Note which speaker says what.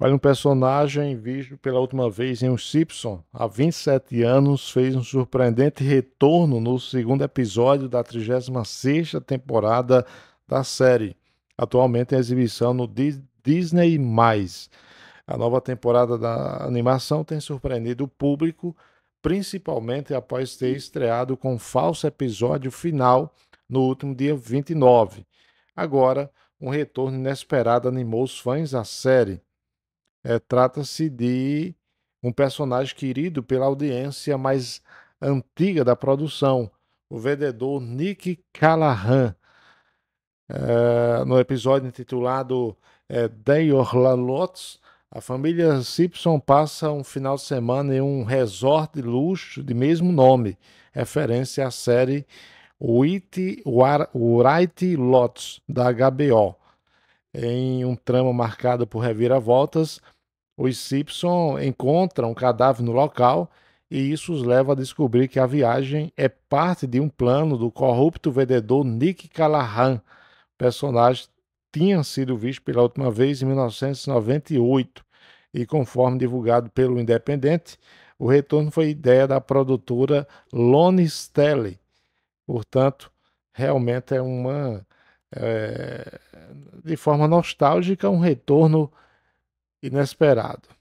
Speaker 1: Olha, um personagem visto pela última vez em Os Simpson há 27 anos fez um surpreendente retorno no segundo episódio da 36ª temporada da série, atualmente em exibição no Disney+. A nova temporada da animação tem surpreendido o público, principalmente após ter estreado com um falso episódio final no último dia 29. Agora, um retorno inesperado animou os fãs da série, é, Trata-se de um personagem querido pela audiência mais antiga da produção, o vendedor Nick Callahan. É, no episódio intitulado é, Day of a família Simpson passa um final de semana em um resort de luxo de mesmo nome, referência à série Wright War, Lots, da HBO. Em um trama marcado por reviravoltas, os Simpson encontram um cadáver no local e isso os leva a descobrir que a viagem é parte de um plano do corrupto vendedor Nick Callahan. O personagem tinha sido visto pela última vez em 1998 e, conforme divulgado pelo Independente, o retorno foi ideia da produtora Lone Stelly. Portanto, realmente é uma, é, de forma nostálgica, um retorno inesperado